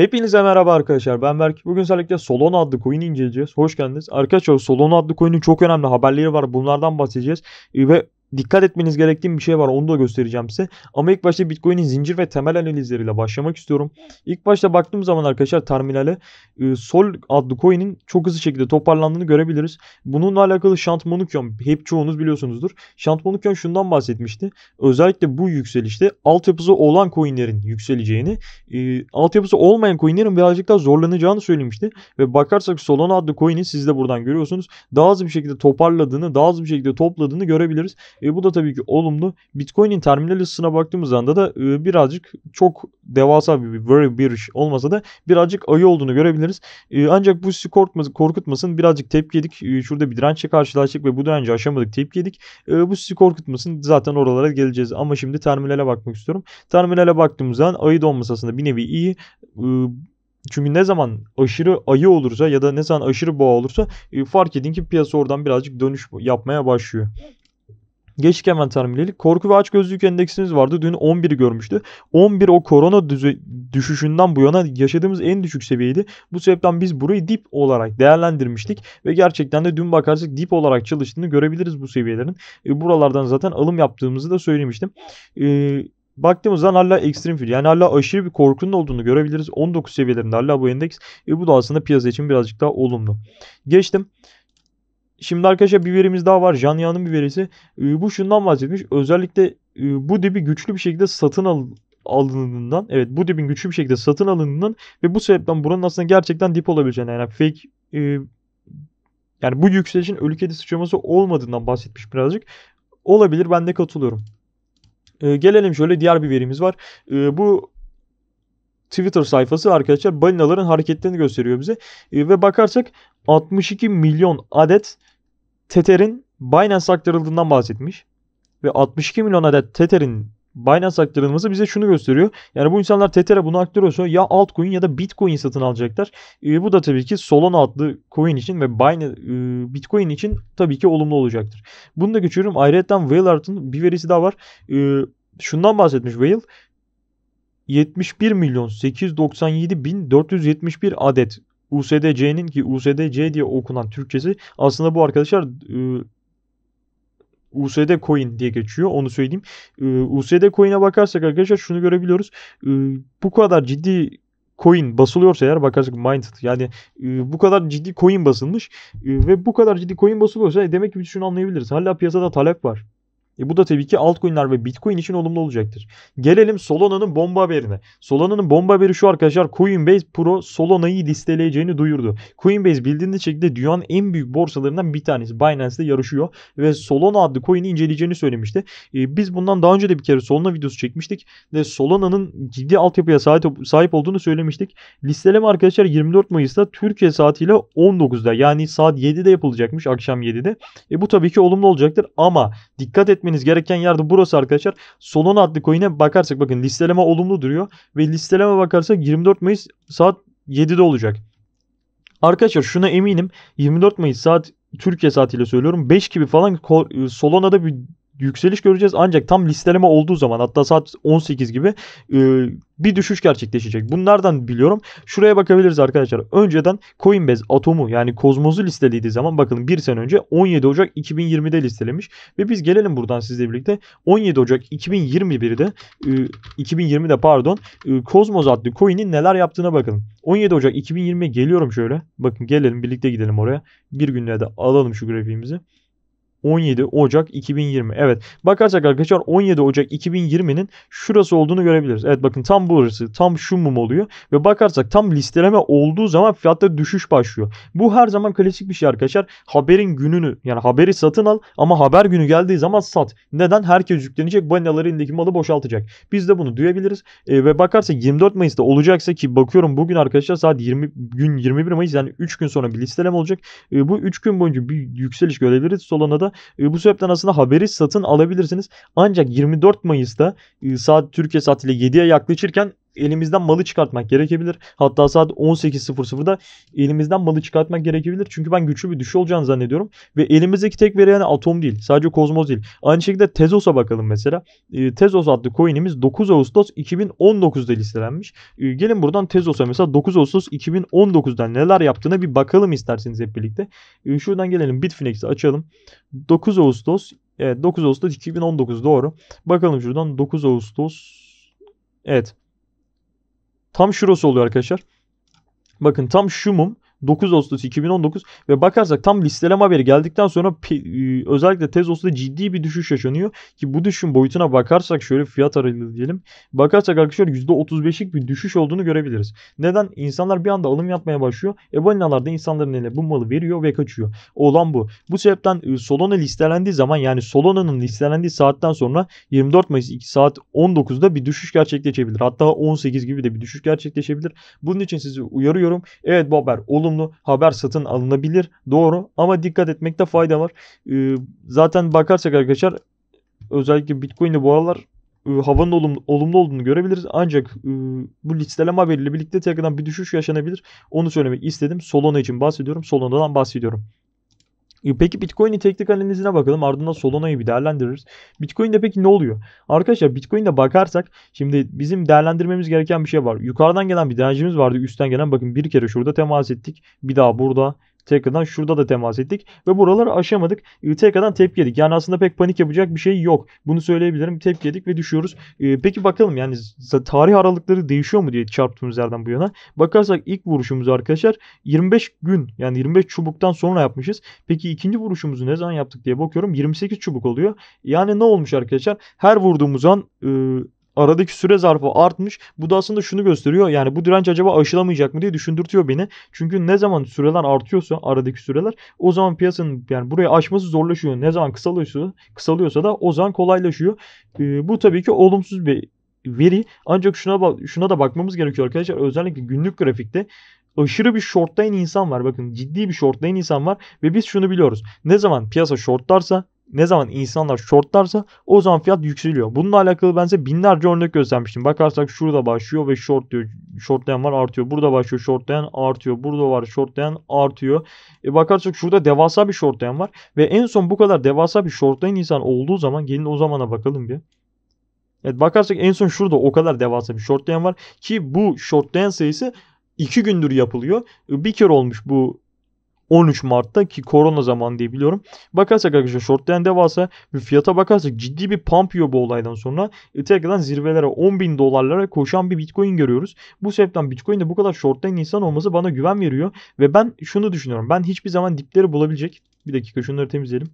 Hepinize merhaba arkadaşlar. Ben Berk. Bugün sadece Solon adlı coin'i inceleyeceğiz. Hoş geldiniz. Arkadaşlar Solon adlı coin'in çok önemli haberleri var. Bunlardan bahsedeceğiz. Ve dikkat etmeniz gerektiğim bir şey var. Onu da göstereceğim size. Ama ilk başta Bitcoin'in zincir ve temel analizleriyle başlamak istiyorum. İlk başta baktığım zaman arkadaşlar terminale e, Sol adlı coin'in çok hızlı şekilde toparlandığını görebiliriz. Bununla alakalı Şant Monukion hep çoğunuz biliyorsunuzdur. Şant Monukion şundan bahsetmişti. Özellikle bu yükselişte altyapısı olan coin'lerin yükseleceğini, e, altyapısı olmayan coin'lerin birazcık daha zorlanacağını söylemişti. Ve bakarsak Solana adlı coin'i siz de buradan görüyorsunuz. Daha hızlı bir şekilde toparladığını, daha hızlı bir şekilde topladığını görebiliriz. E, bu da tabii ki olumlu. Bitcoin'in terminal hissına baktığımız anda da e, birazcık çok devasa bir very bearish olmasa da birazcık ayı olduğunu görebiliriz. E, ancak bu sizi korkmasın, korkutmasın. Birazcık tepki yedik. E, şurada bir dirençle karşılaştık ve bu direnci aşamadık. Tepki yedik. E, bu sizi korkutmasın. Zaten oralara geleceğiz. Ama şimdi terminale bakmak istiyorum. Terminale baktığımız zaman ayı donması aslında bir nevi iyi. E, çünkü ne zaman aşırı ayı olursa ya da ne zaman aşırı boğa olursa e, fark edin ki piyasa oradan birazcık dönüş yapmaya başlıyor. Geçtik hemen tahminleri. Korku ve açgözlülük endeksimiz vardı. Dün 11'i görmüştü. 11 o korona düşüşünden bu yana yaşadığımız en düşük seviyeydi. Bu sebepten biz burayı dip olarak değerlendirmiştik. Ve gerçekten de dün bakarsak dip olarak çalıştığını görebiliriz bu seviyelerin. E, buralardan zaten alım yaptığımızı da söylemiştim. E, zaman hala ekstrem fil yani hala aşırı bir korkunun olduğunu görebiliriz. 19 seviyelerinde hala bu endeks. E, bu da aslında piyasa için birazcık daha olumlu. Geçtim. Şimdi arkadaşlar bir verimiz daha var. Janya'nın bir verisi. Ee, bu şundan bahsetmiş. Özellikle e, bu dibi güçlü bir şekilde satın al alındığından evet bu dibin güçlü bir şekilde satın alındığından ve bu sebepten buranın aslında gerçekten dip olabileceğine yani fake e, yani bu yükselişin ölü kedi sıçraması olmadığından bahsetmiş birazcık. Olabilir ben de katılıyorum. E, gelelim şöyle diğer bir verimiz var. E, bu Twitter sayfası arkadaşlar balinaların hareketlerini gösteriyor bize. E, ve bakarsak 62 milyon adet Tether'in Binance aktarıldığından bahsetmiş. Ve 62 milyon adet Tether'in Binance aktarılması bize şunu gösteriyor. Yani bu insanlar Tether'e bunu aktarıyorsa ya altcoin ya da Bitcoin satın alacaklar. E, bu da tabii ki Solana adlı coin için ve Binance, e, Bitcoin için tabii ki olumlu olacaktır. Bunu da geçiyorum. Ayrıca Whaleart'ın bir verisi daha var. E, şundan bahsetmiş Whale. 71 milyon 897 bin 471 adet USDC'nin ki USDC diye okunan Türkçesi aslında bu arkadaşlar e, ıı, USD coin diye geçiyor. Onu söyleyeyim. E, USD coin'e bakarsak arkadaşlar şunu görebiliyoruz. E, bu kadar ciddi coin basılıyorsa eğer bakarsak minted yani e, bu kadar ciddi coin basılmış e, ve bu kadar ciddi coin basılıyorsa e, demek ki biz şunu anlayabiliriz. Hala piyasada talep var. E bu da tabii ki altcoin'ler ve Bitcoin için olumlu olacaktır. Gelelim Solana'nın bomba haberine. Solana'nın bomba haberi şu arkadaşlar. Coinbase Pro Solana'yı listeleyeceğini duyurdu. Coinbase bildiğiniz şekilde dünyanın en büyük borsalarından bir tanesi. Binance'de yarışıyor ve Solana adlı coin'i inceleyeceğini söylemişti. E, biz bundan daha önce de bir kere Solana videosu çekmiştik ve Solana'nın ciddi altyapıya sahip, sahip olduğunu söylemiştik. Listeleme arkadaşlar 24 Mayıs'ta Türkiye saatiyle 19'da yani saat 7'de yapılacakmış akşam 7'de. E, bu tabii ki olumlu olacaktır ama dikkat etmeyin gitmeniz gereken yerde burası arkadaşlar. Solana adlı coin'e bakarsak bakın listeleme olumlu duruyor. Ve listeleme bakarsak 24 Mayıs saat 7'de olacak. Arkadaşlar şuna eminim 24 Mayıs saat Türkiye saatiyle söylüyorum 5 gibi falan e, Solana'da bir yükseliş göreceğiz ancak tam listeleme olduğu zaman hatta saat 18 gibi e, bir düşüş gerçekleşecek. Bunlardan biliyorum. Şuraya bakabiliriz arkadaşlar. Önceden Coinbase Atom'u yani Kozmoz'u listelediği zaman bakın bir sene önce 17 Ocak 2020'de listelemiş ve biz gelelim buradan sizle birlikte 17 Ocak 2021'de 2020'de e, pardon e, Kozmoz adlı coin'in neler yaptığına bakın. 17 Ocak 2020'ye geliyorum şöyle. Bakın gelelim birlikte gidelim oraya. Bir de alalım şu grafiğimizi. 17 Ocak 2020. Evet bakarsak arkadaşlar 17 Ocak 2020'nin şurası olduğunu görebiliriz. Evet bakın tam burası tam şu mum oluyor. Ve bakarsak tam listeleme olduğu zaman fiyatta düşüş başlıyor. Bu her zaman klasik bir şey arkadaşlar. Haberin gününü yani haberi satın al ama haber günü geldiği zaman sat. Neden? Herkes yüklenecek balinaları elindeki malı boşaltacak. Biz de bunu duyabiliriz. E, ve bakarsak 24 Mayıs'ta olacaksa ki bakıyorum bugün arkadaşlar saat 20 gün 21 Mayıs yani 3 gün sonra bir listeleme olacak. E, bu 3 gün boyunca bir yükseliş görebiliriz. Solana da e, bu sebepten aslında haberi satın alabilirsiniz. Ancak 24 Mayıs'ta e, saat Türkiye saatiyle 7'ye yaklaşırken elimizden malı çıkartmak gerekebilir. Hatta saat 18.00'da elimizden malı çıkartmak gerekebilir. Çünkü ben güçlü bir düşüş olacağını zannediyorum. Ve elimizdeki tek veri yani atom değil. Sadece kozmoz değil. Aynı şekilde Tezos'a bakalım mesela. E, Tezos adlı coin'imiz 9 Ağustos 2019'da listelenmiş. E, gelin buradan Tezos'a mesela 9 Ağustos 2019'dan neler yaptığına bir bakalım isterseniz hep birlikte. E, şuradan gelelim Bitfinex'i açalım. 9 Ağustos Evet 9 Ağustos 2019 doğru. Bakalım şuradan 9 Ağustos Evet. Tam şurası oluyor arkadaşlar. Bakın tam şu mum 9 Ağustos 2019 ve bakarsak tam listeleme haberi geldikten sonra ıı, özellikle Tezos'ta ciddi bir düşüş yaşanıyor ki bu düşüşün boyutuna bakarsak şöyle fiyat aralığı diyelim. Bakarsak arkadaşlar %35'lik bir düşüş olduğunu görebiliriz. Neden? İnsanlar bir anda alım yapmaya başlıyor. Ebalinalar da insanların eline bu malı veriyor ve kaçıyor. Olan bu. Bu sebepten ıı, Solana listelendiği zaman yani Solana'nın listelendiği saatten sonra 24 Mayıs 2 saat 19'da bir düşüş gerçekleşebilir. Hatta 18 gibi de bir düşüş gerçekleşebilir. Bunun için sizi uyarıyorum. Evet bu haber olumlu olumlu haber satın alınabilir. Doğru ama dikkat etmekte fayda var. Ee, zaten bakarsak arkadaşlar özellikle Bitcoin'de bu aralar e, havanın olumlu, olduğunu görebiliriz. Ancak e, bu listeleme haberiyle birlikte tekrardan bir düşüş yaşanabilir. Onu söylemek istedim. Solana için bahsediyorum. Solana'dan bahsediyorum. E, peki Bitcoin'in teknik analizine bakalım ardından Solana'yı bir değerlendiririz. Bitcoin'de peki ne oluyor? Arkadaşlar Bitcoin'de bakarsak şimdi bizim değerlendirmemiz gereken bir şey var. Yukarıdan gelen bir direncimiz vardı üstten gelen bakın bir kere şurada temas ettik. Bir daha burada Tekrardan şurada da temas ettik ve buraları aşamadık. Ee, tekrardan tepki yedik. Yani aslında pek panik yapacak bir şey yok. Bunu söyleyebilirim. Tepki yedik ve düşüyoruz. E, peki bakalım yani tarih aralıkları değişiyor mu diye çarptığımız yerden bu yana. Bakarsak ilk vuruşumuzu arkadaşlar 25 gün yani 25 çubuktan sonra yapmışız. Peki ikinci vuruşumuzu ne zaman yaptık diye bakıyorum. 28 çubuk oluyor. Yani ne olmuş arkadaşlar? Her vurduğumuz an e, Aradaki süre zarfı artmış. Bu da aslında şunu gösteriyor. Yani bu direnç acaba aşılamayacak mı diye düşündürtüyor beni. Çünkü ne zaman süreler artıyorsa aradaki süreler o zaman piyasanın yani buraya aşması zorlaşıyor. Ne zaman kısalıyorsa kısalıyorsa da o zaman kolaylaşıyor. Ee, bu tabii ki olumsuz bir veri. Ancak şuna şuna da bakmamız gerekiyor arkadaşlar. Özellikle günlük grafikte aşırı bir shortlayan insan var. Bakın ciddi bir shortlayan insan var ve biz şunu biliyoruz. Ne zaman piyasa shortlarsa ne zaman insanlar shortlarsa o zaman fiyat yükseliyor. Bununla alakalı ben size binlerce örnek göstermiştim. Bakarsak şurada başlıyor ve short diyor. Shortlayan var artıyor. Burada başlıyor shortlayan artıyor. Burada var shortlayan artıyor. E bakarsak şurada devasa bir shortlayan var. Ve en son bu kadar devasa bir shortlayan insan olduğu zaman gelin o zamana bakalım bir. Evet bakarsak en son şurada o kadar devasa bir shortlayan var. Ki bu shortlayan sayısı 2 gündür yapılıyor. E, bir kere olmuş bu 13 Mart'ta ki korona zaman diye biliyorum. Bakarsak arkadaşlar shortlayan devasa ve fiyata bakarsak ciddi bir pump yiyor bu olaydan sonra. E, tekrardan zirvelere 10 bin dolarlara koşan bir bitcoin görüyoruz. Bu sebepten Bitcoin de bu kadar shortlayan insan olması bana güven veriyor. Ve ben şunu düşünüyorum. Ben hiçbir zaman dipleri bulabilecek. Bir dakika şunları temizleyelim.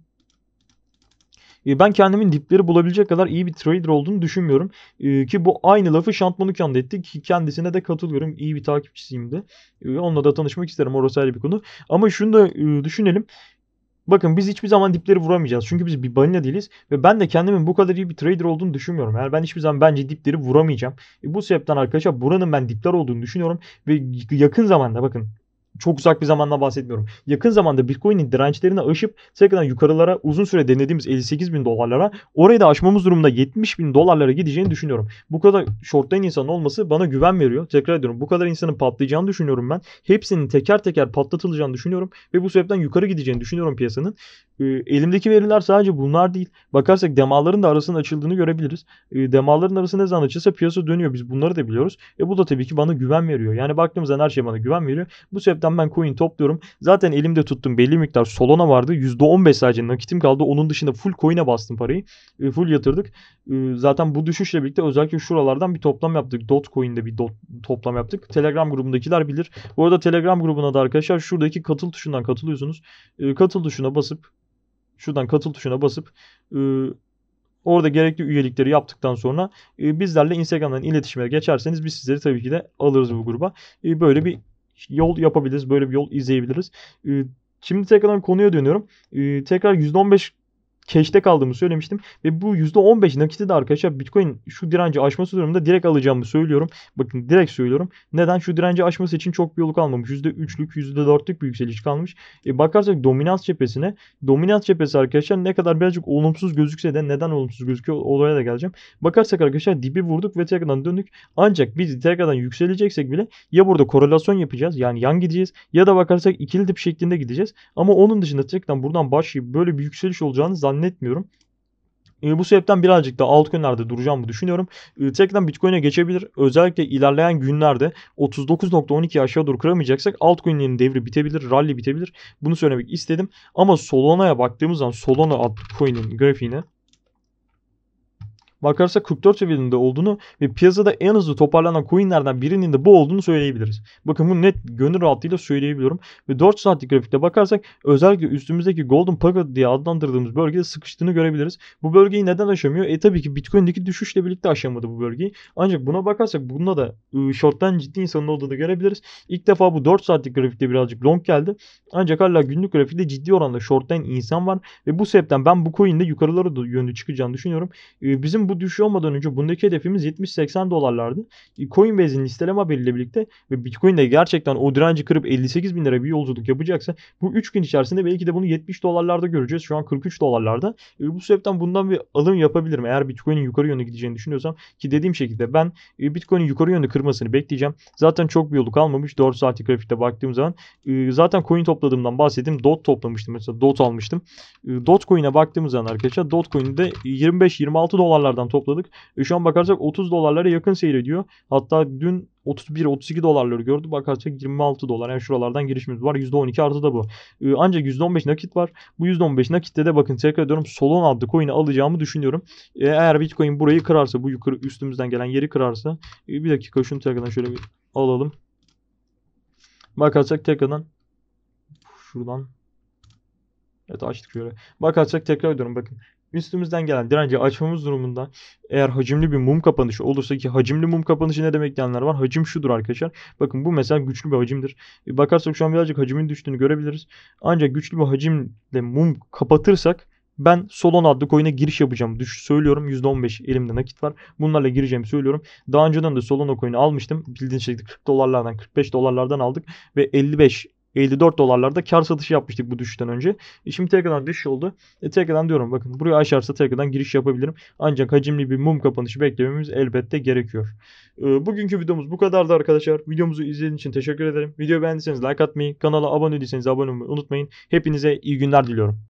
Ee, ben kendimin dipleri bulabilecek kadar iyi bir trader olduğunu düşünmüyorum. Ee, ki bu aynı lafı Şantmanukan da etti ki kendisine de katılıyorum. İyi bir takipçisiyim de. Ee, onunla da tanışmak isterim. Orası ayrı bir konu. Ama şunu da e, düşünelim. Bakın biz hiçbir zaman dipleri vuramayacağız. Çünkü biz bir balina değiliz. Ve ben de kendimin bu kadar iyi bir trader olduğunu düşünmüyorum. Yani ben hiçbir zaman bence dipleri vuramayacağım. E bu sebepten arkadaşlar buranın ben dipler olduğunu düşünüyorum. Ve yakın zamanda bakın çok uzak bir zamandan bahsetmiyorum. Yakın zamanda Bitcoin'in dirençlerini aşıp tekrardan yukarılara uzun süre denediğimiz 58 bin dolarlara orayı da aşmamız durumunda 70 bin dolarlara gideceğini düşünüyorum. Bu kadar shortlayan insan olması bana güven veriyor. Tekrar ediyorum bu kadar insanın patlayacağını düşünüyorum ben. Hepsinin teker teker patlatılacağını düşünüyorum ve bu sebepten yukarı gideceğini düşünüyorum piyasanın. E, elimdeki veriler sadece bunlar değil. Bakarsak demaların da arasının açıldığını görebiliriz. E, demaların arası ne zaman açılsa piyasa dönüyor. Biz bunları da biliyoruz. E bu da tabii ki bana güven veriyor. Yani baktığımızda her şey bana güven veriyor. Bu sebepten Market'ten ben coin topluyorum. Zaten elimde tuttum belli miktar Solana vardı. %15 sadece nakitim kaldı. Onun dışında full coin'e bastım parayı. E, full yatırdık. E, zaten bu düşüşle birlikte özellikle şuralardan bir toplam yaptık. Dotcoin'de bir dot, toplam yaptık. Telegram grubundakiler bilir. Bu arada Telegram grubuna da arkadaşlar şuradaki katıl tuşundan katılıyorsunuz. E, katıl tuşuna basıp şuradan katıl tuşuna basıp e, Orada gerekli üyelikleri yaptıktan sonra e, bizlerle Instagram'dan iletişime geçerseniz biz sizleri tabii ki de alırız bu gruba. E, böyle bir yol yapabiliriz. Böyle bir yol izleyebiliriz. Ee, şimdi tekrar konuya dönüyorum. Ee, tekrar %15 Keşte kaldığımı söylemiştim. Ve bu %15 nakiti de arkadaşlar Bitcoin şu direnci aşması durumunda direkt alacağımı söylüyorum. Bakın direkt söylüyorum. Neden? Şu direnci aşması için çok bir yolu kalmamış. %3'lük %4'lük bir yükseliş kalmış. E bakarsak dominans cephesine. Dominans cephesi arkadaşlar ne kadar birazcık olumsuz gözükse de neden olumsuz gözüküyor olaya da geleceğim. Bakarsak arkadaşlar dibi vurduk ve tekrardan döndük. Ancak biz tekrardan yükseleceksek bile ya burada korelasyon yapacağız yani yan gideceğiz ya da bakarsak ikili dip şeklinde gideceğiz. Ama onun dışında tekrardan buradan başlayıp böyle bir yükseliş olacağını zannediyorum zannetmiyorum. E, bu sebepten birazcık da altcoin'lerde duracağımı düşünüyorum. E, tekrardan Bitcoin'e geçebilir. Özellikle ilerleyen günlerde 39.12 aşağı doğru kıramayacaksak altcoin'lerin devri bitebilir, rally bitebilir. Bunu söylemek istedim. Ama Solana'ya baktığımız zaman Solana altcoin'in grafiğine bakarsak 44 seviyelerinde olduğunu ve piyasada en hızlı toparlanan coinlerden birinin de bu olduğunu söyleyebiliriz. Bakın bu net gönül rahatlığıyla söyleyebiliyorum. Ve 4 saatlik grafikte bakarsak özellikle üstümüzdeki Golden Pagoda diye adlandırdığımız bölgede sıkıştığını görebiliriz. Bu bölgeyi neden aşamıyor? E tabii ki Bitcoin'deki düşüşle birlikte aşamadı bu bölgeyi. Ancak buna bakarsak bunda da ıı, short'tan ciddi insanın olduğunu görebiliriz. İlk defa bu 4 saatlik grafikte birazcık long geldi. Ancak hala günlük grafikte ciddi oranda short'tan insan var ve bu sebepten ben bu coin'de yukarılara yönlü çıkacağını düşünüyorum. Ee, bizim bu düşüş olmadan önce bundaki hedefimiz 70-80 dolarlardı. Coinbase'in listeleme haberiyle birlikte ve Bitcoin de gerçekten o direnci kırıp 58 bin lira bir yolculuk yapacaksa bu 3 gün içerisinde belki de bunu 70 dolarlarda göreceğiz. Şu an 43 dolarlarda. E, bu sebepten bundan bir alım yapabilirim. Eğer Bitcoin'in yukarı yönde gideceğini düşünüyorsam ki dediğim şekilde ben e, Bitcoin'in yukarı yönde kırmasını bekleyeceğim. Zaten çok bir yolu kalmamış. 4 saatlik grafikte baktığım zaman e, zaten coin topladığımdan bahsettim. DOT toplamıştım mesela DOT almıştım. E, DOT coin'e baktığımız zaman arkadaşlar DOT coin'de 25-26 dolarlarda dolarlardan topladık. E şu an bakarsak 30 dolarlara yakın seyrediyor. Hatta dün 31-32 dolarları gördü. Bakarsak 26 dolar. Yani şuralardan girişimiz var. %12 artı da bu. Ee, ancak %15 nakit var. Bu %15 nakitte de bakın tekrar ediyorum Solon adlı coin'i alacağımı düşünüyorum. Ee, eğer Bitcoin burayı kırarsa bu yukarı üstümüzden gelen yeri kırarsa e, bir dakika şunu tekrardan şöyle bir alalım. Bakarsak tekrardan şuradan Evet açtık şöyle. Bakarsak tekrar ediyorum bakın üstümüzden gelen direnci açmamız durumunda eğer hacimli bir mum kapanışı olursa ki hacimli mum kapanışı ne demek diyenler var. Hacim şudur arkadaşlar. Bakın bu mesela güçlü bir hacimdir. E bakarsak şu an birazcık hacimin düştüğünü görebiliriz. Ancak güçlü bir hacimle mum kapatırsak ben Solon adlı coin'e giriş yapacağım. Düş söylüyorum %15 elimde nakit var. Bunlarla gireceğimi söylüyorum. Daha önceden de Solon coin'i almıştım. Bildiğiniz şekilde 40 dolarlardan 45 dolarlardan aldık ve 55 54 dolarlarda kar satışı yapmıştık bu düşüşten önce. E şimdi tekrardan düşüş oldu. E tekrardan diyorum bakın buraya aşarsa tekrardan giriş yapabilirim. Ancak hacimli bir mum kapanışı beklememiz elbette gerekiyor. E, bugünkü videomuz bu kadardı arkadaşlar. Videomuzu izlediğiniz için teşekkür ederim. Videoyu beğendiyseniz like atmayı, kanala abone değilseniz abone olmayı unutmayın. Hepinize iyi günler diliyorum.